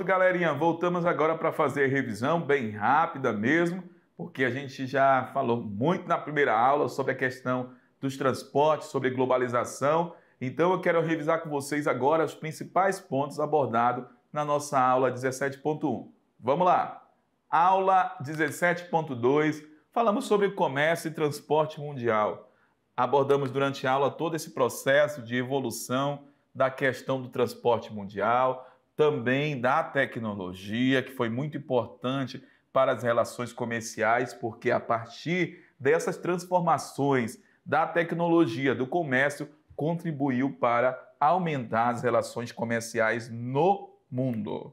Pronto, galerinha, voltamos agora para fazer a revisão bem rápida mesmo, porque a gente já falou muito na primeira aula sobre a questão dos transportes, sobre globalização. Então eu quero revisar com vocês agora os principais pontos abordados na nossa aula 17.1. Vamos lá. Aula 17.2, falamos sobre comércio e transporte mundial. Abordamos durante a aula todo esse processo de evolução da questão do transporte mundial, também da tecnologia, que foi muito importante para as relações comerciais, porque a partir dessas transformações da tecnologia, do comércio, contribuiu para aumentar as relações comerciais no mundo.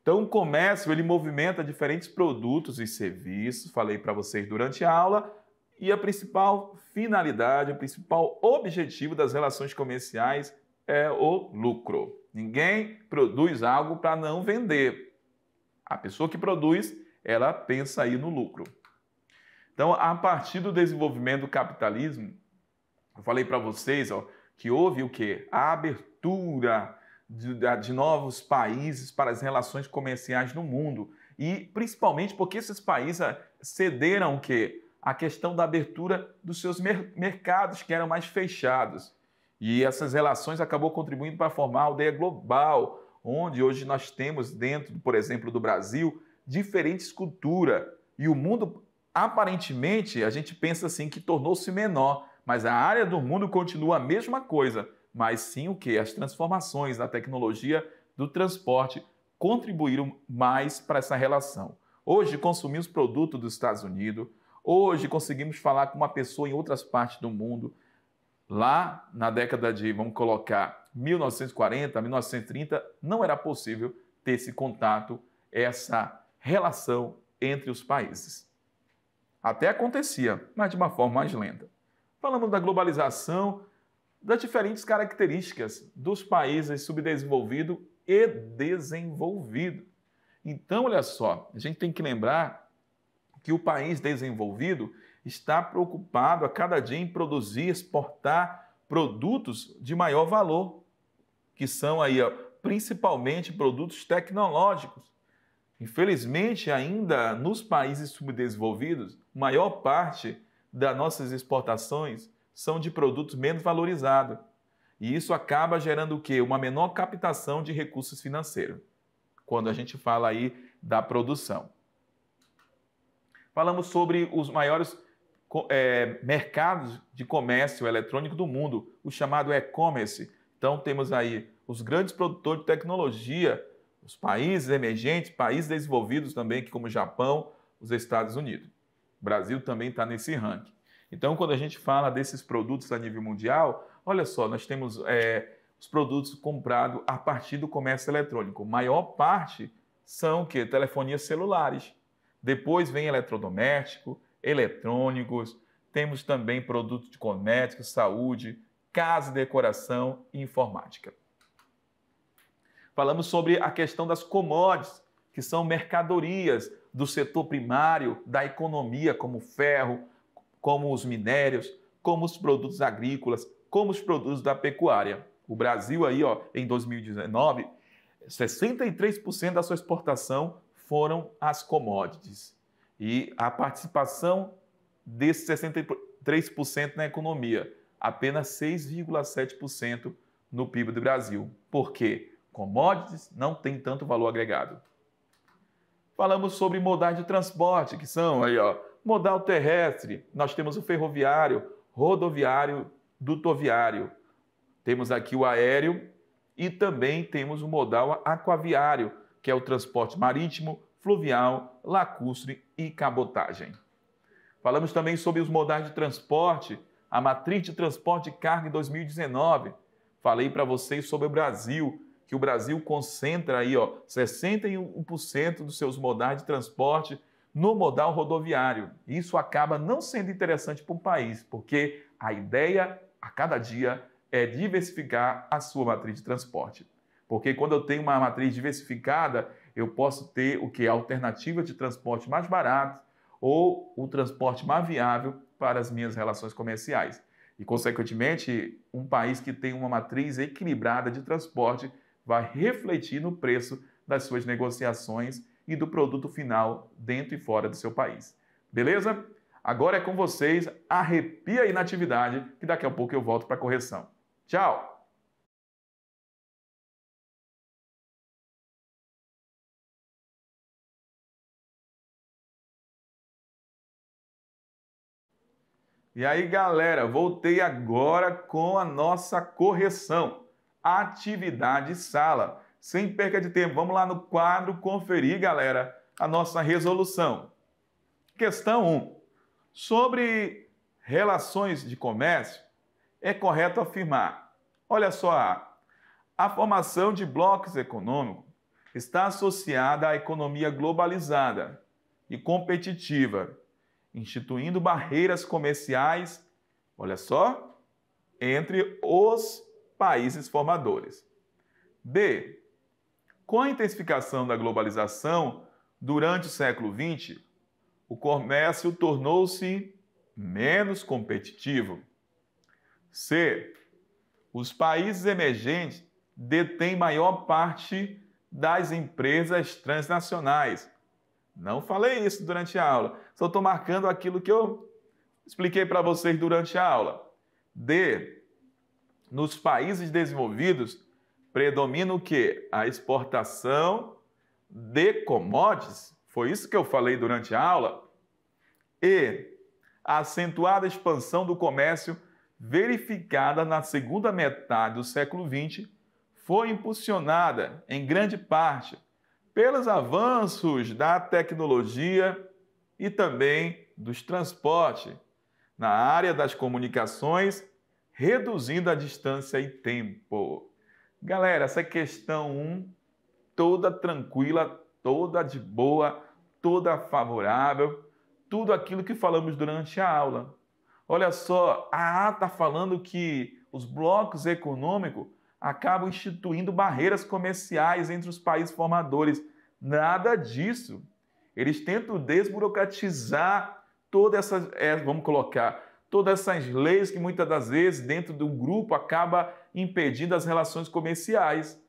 Então, o comércio ele movimenta diferentes produtos e serviços, falei para vocês durante a aula, e a principal finalidade, o principal objetivo das relações comerciais é o lucro. Ninguém produz algo para não vender. A pessoa que produz, ela pensa aí no lucro. Então, a partir do desenvolvimento do capitalismo, eu falei para vocês ó, que houve o quê? A abertura de, de novos países para as relações comerciais no mundo. E principalmente porque esses países eh, cederam o quê? A questão da abertura dos seus mercados, que eram mais fechados. E essas relações acabou contribuindo para formar a aldeia global, onde hoje nós temos dentro, por exemplo, do Brasil, diferentes culturas. E o mundo, aparentemente, a gente pensa assim que tornou-se menor, mas a área do mundo continua a mesma coisa, mas sim o que? As transformações na tecnologia do transporte contribuíram mais para essa relação. Hoje consumimos produtos dos Estados Unidos, hoje conseguimos falar com uma pessoa em outras partes do mundo, lá na década de, vamos colocar, 1940, 1930, não era possível ter esse contato, essa relação entre os países. Até acontecia, mas de uma forma mais lenta. Falamos da globalização, das diferentes características dos países subdesenvolvido e desenvolvido. Então, olha só, a gente tem que lembrar que o país desenvolvido está preocupado a cada dia em produzir, exportar produtos de maior valor, que são aí principalmente produtos tecnológicos. Infelizmente, ainda nos países subdesenvolvidos, maior parte das nossas exportações são de produtos menos valorizados. E isso acaba gerando o quê? Uma menor captação de recursos financeiros, quando a gente fala aí da produção. Falamos sobre os maiores é, mercados de comércio eletrônico do mundo, o chamado e-commerce. Então, temos aí os grandes produtores de tecnologia, os países emergentes, países desenvolvidos também, como o Japão, os Estados Unidos. O Brasil também está nesse ranking. Então, quando a gente fala desses produtos a nível mundial, olha só, nós temos é, os produtos comprados a partir do comércio eletrônico. A maior parte são que telefonia celulares. Depois vem eletrodoméstico, eletrônicos, temos também produtos de cosmética, saúde, casa e decoração e informática. Falamos sobre a questão das commodities, que são mercadorias do setor primário da economia, como ferro, como os minérios, como os produtos agrícolas, como os produtos da pecuária. O Brasil aí, ó, em 2019, 63% da sua exportação foram as commodities. E a participação desses 63% na economia, apenas 6,7% no PIB do Brasil. Por quê? Commodities não tem tanto valor agregado. Falamos sobre modais de transporte, que são aí, ó, modal terrestre, nós temos o ferroviário, rodoviário, dutoviário. Temos aqui o aéreo e também temos o modal aquaviário, que é o transporte marítimo, fluvial, lacustre e cabotagem. Falamos também sobre os modais de transporte, a matriz de transporte de carga em 2019. Falei para vocês sobre o Brasil, que o Brasil concentra aí, ó, 61% dos seus modais de transporte no modal rodoviário. Isso acaba não sendo interessante para o país, porque a ideia a cada dia é diversificar a sua matriz de transporte. Porque quando eu tenho uma matriz diversificada, eu posso ter o que? Alternativa de transporte mais barato ou o transporte mais viável para as minhas relações comerciais. E, consequentemente, um país que tem uma matriz equilibrada de transporte vai refletir no preço das suas negociações e do produto final dentro e fora do seu país. Beleza? Agora é com vocês, arrepia aí na atividade, que daqui a pouco eu volto para correção. Tchau! E aí, galera, voltei agora com a nossa correção. Atividade sala. Sem perca de tempo, vamos lá no quadro conferir, galera, a nossa resolução. Questão 1. Sobre relações de comércio, é correto afirmar: olha só, a formação de blocos econômicos está associada à economia globalizada e competitiva instituindo barreiras comerciais, olha só, entre os países formadores. D. Com a intensificação da globalização durante o século XX, o comércio tornou-se menos competitivo. C. Os países emergentes detêm maior parte das empresas transnacionais. Não falei isso durante a aula, só estou marcando aquilo que eu expliquei para vocês durante a aula. D. Nos países desenvolvidos, predomina o que? A exportação de commodities. Foi isso que eu falei durante a aula. E. A acentuada expansão do comércio verificada na segunda metade do século XX, foi impulsionada, em grande parte, pelos avanços da tecnologia e também dos transportes, na área das comunicações, reduzindo a distância e tempo. Galera, essa questão 1, um, toda tranquila, toda de boa, toda favorável, tudo aquilo que falamos durante a aula. Olha só, a A está falando que os blocos econômicos acabam instituindo barreiras comerciais entre os países formadores. Nada disso. Eles tentam desburocratizar todas essas, é, vamos colocar, todas essas leis que muitas das vezes dentro do grupo acaba impedindo as relações comerciais.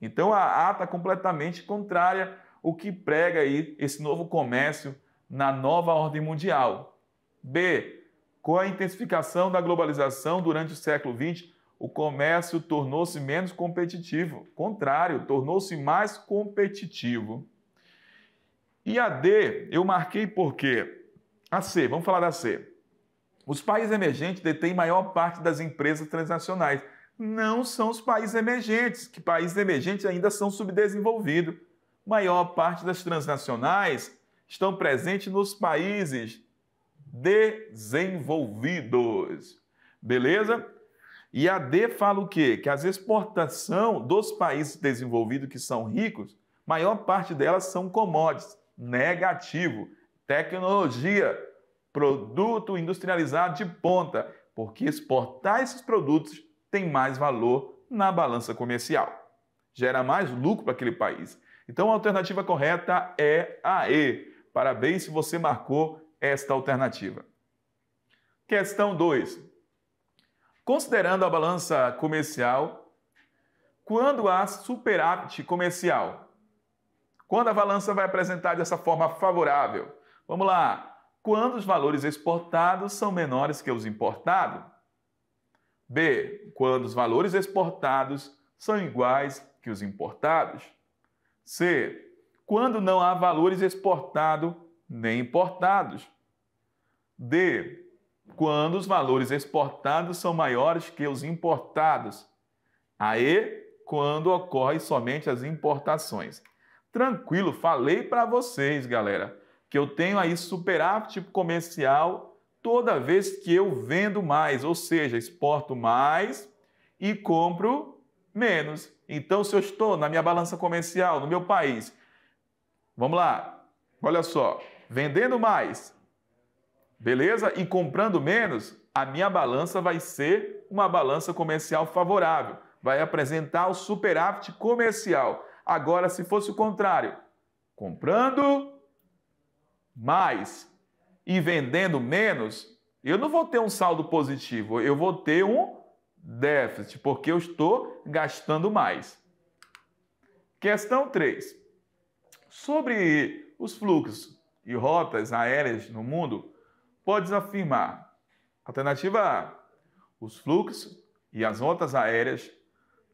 Então a ata completamente contrária o que prega aí esse novo comércio na nova ordem mundial. B. Com a intensificação da globalização durante o século XX, o comércio tornou-se menos competitivo. Contrário, tornou-se mais competitivo. E a D, eu marquei porque a C, vamos falar da C. Os países emergentes detêm maior parte das empresas transnacionais. Não são os países emergentes, que países emergentes ainda são subdesenvolvidos. Maior parte das transnacionais estão presentes nos países desenvolvidos. Beleza? E a D fala o quê? Que as exportações dos países desenvolvidos que são ricos, maior parte delas são commodities negativo. Tecnologia, produto industrializado de ponta, porque exportar esses produtos tem mais valor na balança comercial, gera mais lucro para aquele país. Então a alternativa correta é a E. Parabéns se você marcou esta alternativa. Questão 2. Considerando a balança comercial, quando há superávit comercial, quando a balança vai apresentar dessa forma favorável? Vamos lá. Quando os valores exportados são menores que os importados? B. Quando os valores exportados são iguais que os importados? C. Quando não há valores exportados nem importados? D. Quando os valores exportados são maiores que os importados? A E. Quando ocorrem somente as importações tranquilo, falei para vocês, galera, que eu tenho aí superávit comercial toda vez que eu vendo mais, ou seja, exporto mais e compro menos. Então, se eu estou na minha balança comercial, no meu país, vamos lá, olha só, vendendo mais, beleza? E comprando menos, a minha balança vai ser uma balança comercial favorável, vai apresentar o superávit comercial. Agora, se fosse o contrário, comprando mais e vendendo menos, eu não vou ter um saldo positivo, eu vou ter um déficit, porque eu estou gastando mais. Questão 3. Sobre os fluxos e rotas aéreas no mundo, podes afirmar: alternativa A, os fluxos e as rotas aéreas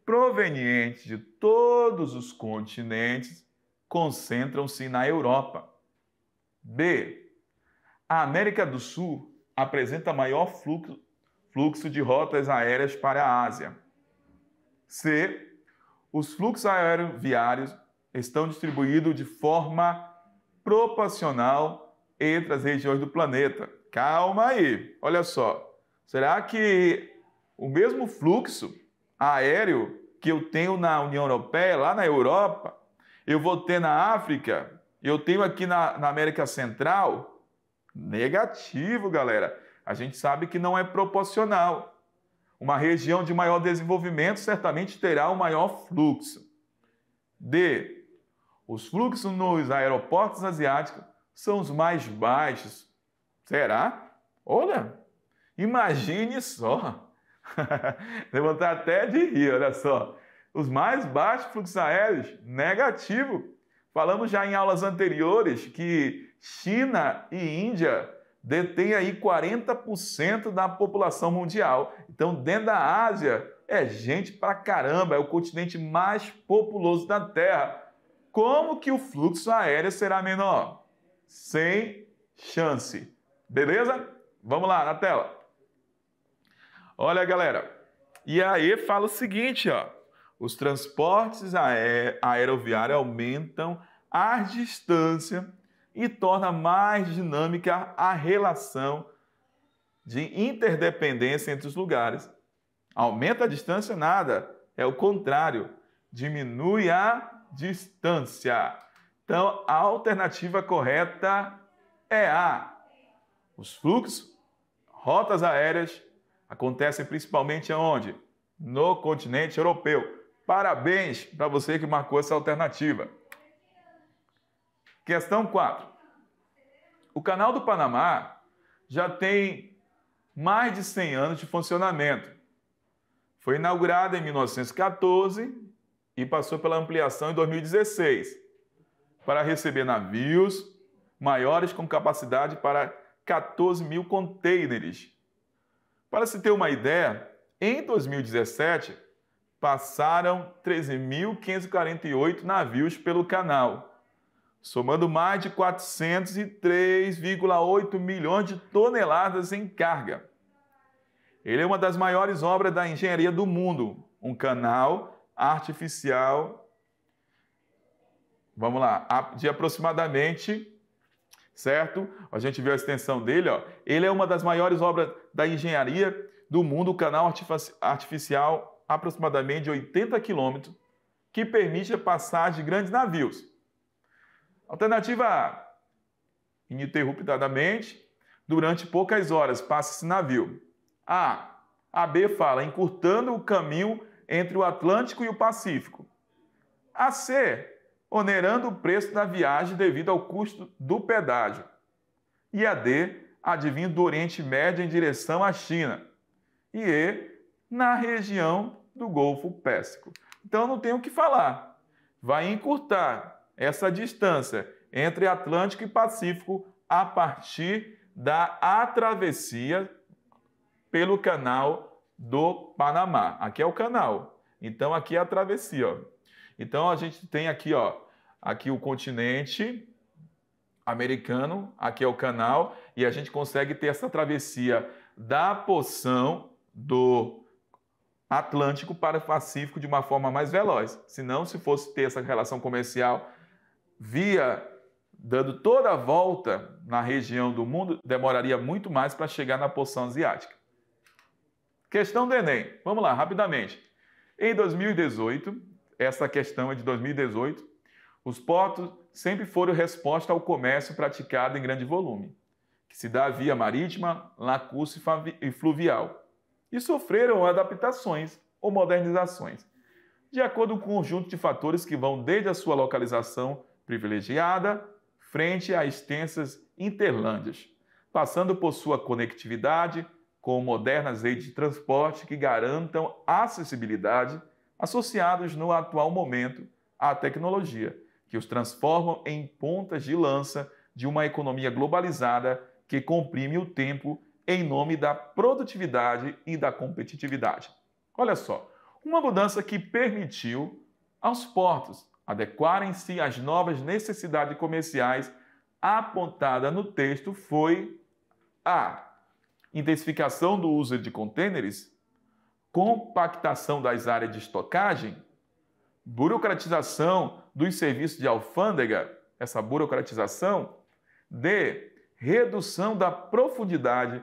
provenientes de todos os continentes concentram-se na Europa. B. A América do Sul apresenta maior fluxo, fluxo de rotas aéreas para a Ásia. C. Os fluxos aeroviários estão distribuídos de forma proporcional entre as regiões do planeta. Calma aí, olha só. Será que o mesmo fluxo aéreo que eu tenho na União Europeia, lá na Europa, eu vou ter na África, eu tenho aqui na, na América Central. Negativo, galera. A gente sabe que não é proporcional. Uma região de maior desenvolvimento certamente terá um maior fluxo. D. Os fluxos nos aeroportos asiáticos são os mais baixos. Será? Olha, imagine só. Levantar até de rir, olha só. Os mais baixos fluxos aéreos, negativo. Falamos já em aulas anteriores que China e Índia detêm aí 40% da população mundial. Então, dentro da Ásia, é gente pra caramba, é o continente mais populoso da Terra. Como que o fluxo aéreo será menor? Sem chance. Beleza? Vamos lá na tela. Olha, galera, e aí fala o seguinte, ó. Os transportes aeroviários aumentam a distância e torna mais dinâmica a relação de interdependência entre os lugares. Aumenta a distância nada, é o contrário, diminui a distância. Então, a alternativa correta é A. Os fluxos, rotas aéreas acontecem principalmente onde? No continente europeu. Parabéns para você que marcou essa alternativa. Questão 4. O Canal do Panamá já tem mais de 100 anos de funcionamento. Foi inaugurado em 1914 e passou pela ampliação em 2016 para receber navios maiores com capacidade para 14 mil contêineres para se ter uma ideia, em 2017 passaram 13.548 navios pelo canal, somando mais de 403,8 milhões de toneladas em carga. Ele é uma das maiores obras da engenharia do mundo, um canal artificial, vamos lá, de aproximadamente, certo? A gente viu a extensão dele, ó. Ele é uma das maiores obras da engenharia do mundo, o canal artificial aproximadamente de 80 quilômetros, que permite a passagem de grandes navios. Alternativa A, ininterruptamente, durante poucas horas passa esse navio. A, a B fala, encurtando o caminho entre o Atlântico e o Pacífico. A C, onerando o preço da viagem devido ao custo do pedágio. E a D, advindo do Oriente Médio em direção à China, e E na região do Golfo Pérsico. Então não tem o que falar. Vai encurtar essa distância entre Atlântico e Pacífico a partir da travessia pelo canal do Panamá. Aqui é o canal. Então aqui é a travessia. Ó. Então a gente tem aqui, ó, aqui o continente americano, aqui é o canal e a gente consegue ter essa travessia da poção do Atlântico para o Pacífico de uma forma mais veloz. Se não, se fosse ter essa relação comercial via dando toda a volta na região do mundo, demoraria muito mais para chegar na poção asiática. Questão do Enem. Vamos lá, rapidamente. Em 2018, essa questão é de 2018, os portos sempre foram resposta ao comércio praticado em grande volume que se dá via marítima, lacustre e fluvial, e sofreram adaptações ou modernizações, de acordo com um conjunto de fatores que vão desde a sua localização privilegiada frente a extensas interlândias, passando por sua conectividade com modernas redes de transporte que garantam acessibilidade, associados no atual momento à tecnologia, que os transformam em pontas de lança de uma economia globalizada que comprime o tempo em nome da produtividade e da competitividade. Olha só, uma mudança que permitiu aos portos adequarem-se às novas necessidades comerciais apontada no texto foi a intensificação do uso de contêineres, compactação das áreas de estocagem, burocratização dos serviços de alfândega, essa burocratização, D, redução da profundidade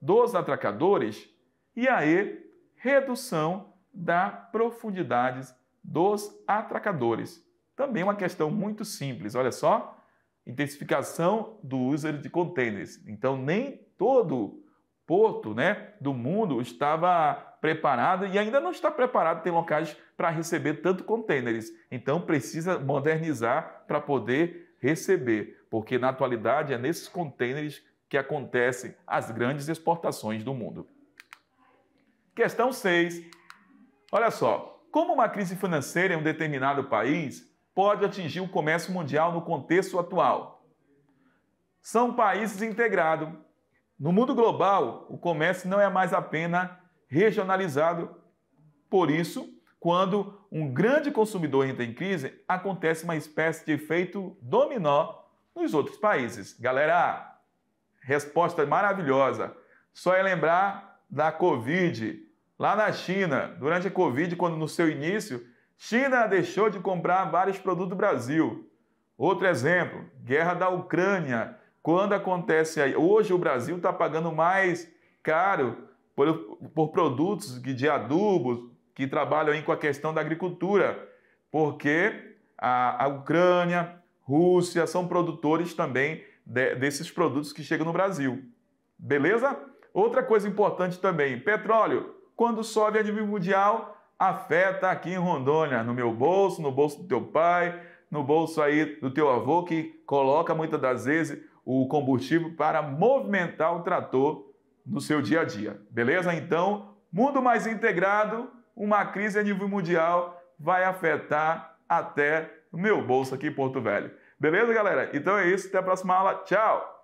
dos atracadores e aí redução da profundidade dos atracadores. Também uma questão muito simples, olha só, intensificação do uso de contêineres. Então nem todo porto, né, do mundo estava preparado e ainda não está preparado tem locais para receber tanto contêineres. Então precisa modernizar para poder receber porque na atualidade é nesses contêineres que acontecem as grandes exportações do mundo. Questão 6. Olha só, como uma crise financeira em um determinado país pode atingir o comércio mundial no contexto atual? São países integrados. No mundo global, o comércio não é mais apenas regionalizado. Por isso, quando um grande consumidor entra em crise, acontece uma espécie de efeito dominó nos outros países. Galera, resposta maravilhosa. Só é lembrar da Covid. Lá na China, durante a Covid, quando no seu início, China deixou de comprar vários produtos do Brasil. Outro exemplo, guerra da Ucrânia. Quando acontece aí, hoje o Brasil está pagando mais caro por, por produtos de adubos que trabalham aí com a questão da agricultura, porque a, a Ucrânia, Rússia, são produtores também de, desses produtos que chegam no Brasil. Beleza? Outra coisa importante também: petróleo. Quando sobe a nível mundial, afeta aqui em Rondônia, no meu bolso, no bolso do teu pai, no bolso aí do teu avô, que coloca muitas das vezes o combustível para movimentar o trator no seu dia a dia. Beleza? Então, mundo mais integrado, uma crise a nível mundial vai afetar até meu bolso aqui em Porto Velho. Beleza, galera? Então é isso. Até a próxima aula. Tchau!